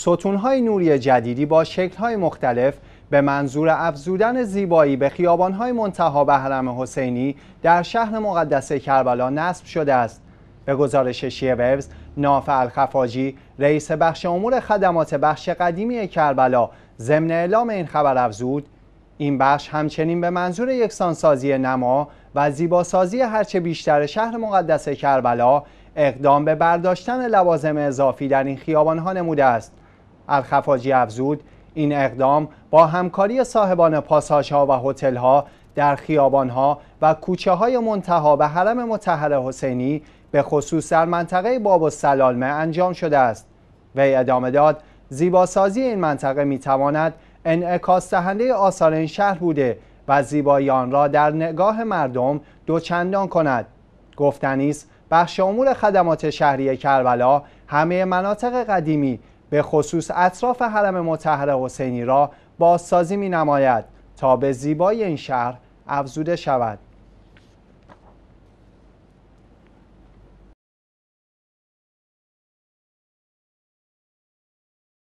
ستونهای نوری جدیدی با شکلهای مختلف به منظور افزودن زیبایی به خیابانهای منتها به حرم حسینی در شهر مقدس کربلا نصب شده است. به گزارش شیعه نافع الخفاجی رئیس بخش امور خدمات بخش قدیمی کربلا ضمن اعلام این خبر افزود این بخش همچنین به منظور یکسانسازی نما و زیباسازی هرچه بیشتر شهر مقدس کربلا اقدام به برداشتن لوازم اضافی در این خیابانها نموده است الخفاجی افزود این اقدام با همکاری صاحبان پاساژها ها و هتلها ها در خیابان ها و کوچه های منتها به حرم متحر حسینی به خصوص در منطقه باب السلالمه انجام شده است وی ادامه داد زیباسازی این منطقه می تواند انعکاس دهنده آثار این شهر بوده و زیبایی آن را در نگاه مردم دوچندان کند گفتنیست بخش امور خدمات شهری کربلا همه مناطق قدیمی به خصوص اطراف حرم مطهر حسینی را بازسازی می نماید تا به زیبایی این شهر افزوده شود